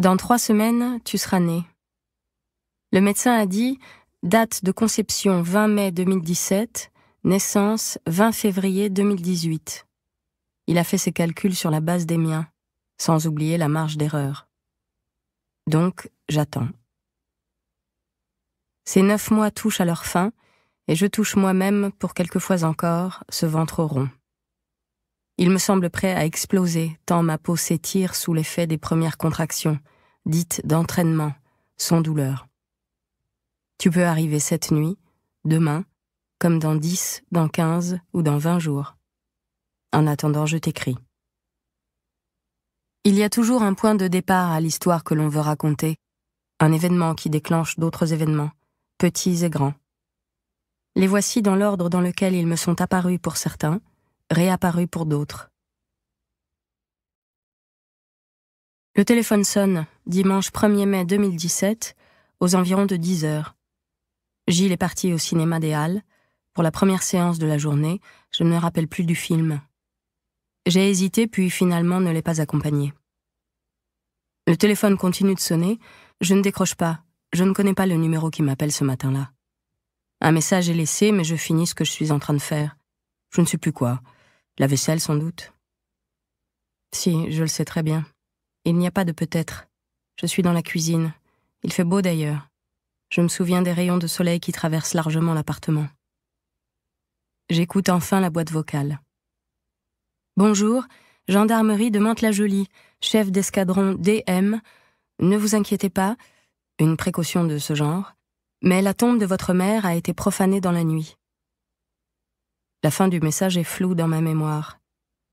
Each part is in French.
Dans trois semaines, tu seras né. Le médecin a dit, date de conception 20 mai 2017, naissance 20 février 2018. Il a fait ses calculs sur la base des miens, sans oublier la marge d'erreur. Donc, j'attends. Ces neuf mois touchent à leur fin, et je touche moi-même pour quelquefois encore ce ventre rond. Il me semble prêt à exploser, tant ma peau s'étire sous l'effet des premières contractions, dites d'entraînement, sans douleur. Tu peux arriver cette nuit, demain, comme dans dix, dans quinze ou dans vingt jours. En attendant, je t'écris. Il y a toujours un point de départ à l'histoire que l'on veut raconter, un événement qui déclenche d'autres événements, petits et grands. Les voici dans l'ordre dans lequel ils me sont apparus pour certains, Réapparu pour d'autres. Le téléphone sonne, dimanche 1er mai 2017, aux environs de 10 heures. Gilles est parti au cinéma des Halles. Pour la première séance de la journée, je ne me rappelle plus du film. J'ai hésité, puis finalement ne l'ai pas accompagné. Le téléphone continue de sonner. Je ne décroche pas. Je ne connais pas le numéro qui m'appelle ce matin-là. Un message est laissé, mais je finis ce que je suis en train de faire. Je ne sais plus quoi. La vaisselle, sans doute. Si, je le sais très bien. Il n'y a pas de peut-être. Je suis dans la cuisine. Il fait beau d'ailleurs. Je me souviens des rayons de soleil qui traversent largement l'appartement. J'écoute enfin la boîte vocale. Bonjour, gendarmerie de Mantes-la-Jolie, chef d'escadron DM. Ne vous inquiétez pas, une précaution de ce genre, mais la tombe de votre mère a été profanée dans la nuit. La fin du message est floue dans ma mémoire.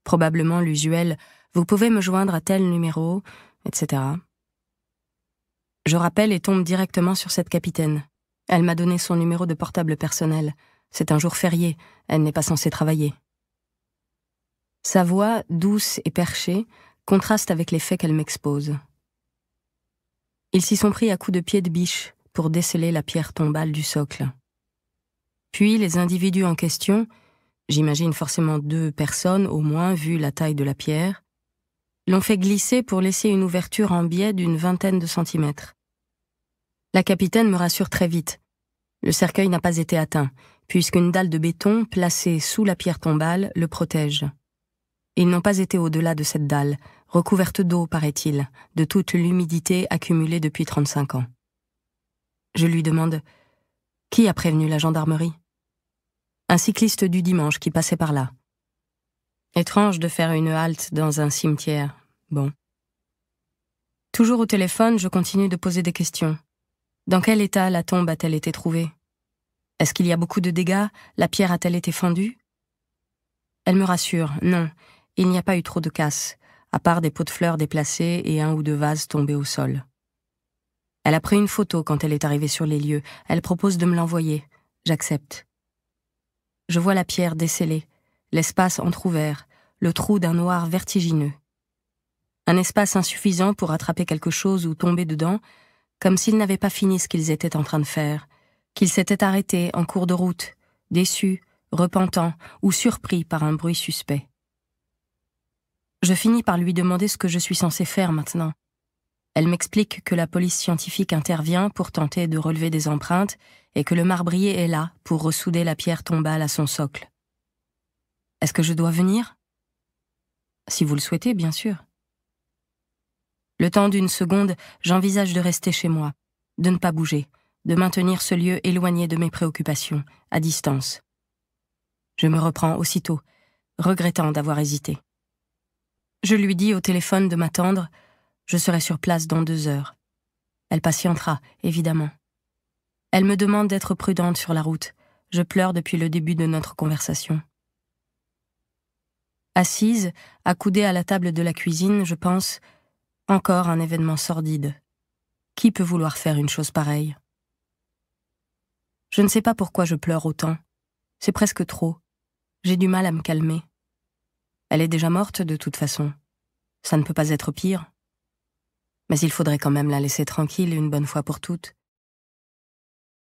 Probablement l'usuel Vous pouvez me joindre à tel numéro, etc. Je rappelle et tombe directement sur cette capitaine. Elle m'a donné son numéro de portable personnel. C'est un jour férié, elle n'est pas censée travailler. Sa voix, douce et perchée, contraste avec les faits qu'elle m'expose. Ils s'y sont pris à coups de pied de biche pour déceler la pierre tombale du socle. Puis les individus en question, j'imagine forcément deux personnes au moins vu la taille de la pierre, l'ont fait glisser pour laisser une ouverture en biais d'une vingtaine de centimètres. La capitaine me rassure très vite. Le cercueil n'a pas été atteint, puisqu'une dalle de béton placée sous la pierre tombale le protège. Ils n'ont pas été au-delà de cette dalle, recouverte d'eau, paraît-il, de toute l'humidité accumulée depuis 35 ans. Je lui demande Qui a prévenu la gendarmerie un cycliste du dimanche qui passait par là. Étrange de faire une halte dans un cimetière. Bon. Toujours au téléphone, je continue de poser des questions. Dans quel état la tombe a-t-elle été trouvée Est-ce qu'il y a beaucoup de dégâts La pierre a-t-elle été fendue Elle me rassure, non, il n'y a pas eu trop de casse, à part des pots de fleurs déplacés et un ou deux vases tombés au sol. Elle a pris une photo quand elle est arrivée sur les lieux, elle propose de me l'envoyer, j'accepte. Je vois la pierre décellée, l'espace entr'ouvert, le trou d'un noir vertigineux. Un espace insuffisant pour attraper quelque chose ou tomber dedans, comme s'ils n'avaient pas fini ce qu'ils étaient en train de faire, qu'ils s'étaient arrêtés en cours de route, déçus, repentants ou surpris par un bruit suspect. Je finis par lui demander ce que je suis censé faire maintenant, elle m'explique que la police scientifique intervient pour tenter de relever des empreintes et que le marbrier est là pour ressouder la pierre tombale à son socle. Est-ce que je dois venir Si vous le souhaitez, bien sûr. Le temps d'une seconde, j'envisage de rester chez moi, de ne pas bouger, de maintenir ce lieu éloigné de mes préoccupations, à distance. Je me reprends aussitôt, regrettant d'avoir hésité. Je lui dis au téléphone de m'attendre, je serai sur place dans deux heures. Elle patientera, évidemment. Elle me demande d'être prudente sur la route. Je pleure depuis le début de notre conversation. Assise, accoudée à la table de la cuisine, je pense encore un événement sordide. Qui peut vouloir faire une chose pareille Je ne sais pas pourquoi je pleure autant. C'est presque trop. J'ai du mal à me calmer. Elle est déjà morte de toute façon. Ça ne peut pas être pire mais il faudrait quand même la laisser tranquille une bonne fois pour toutes.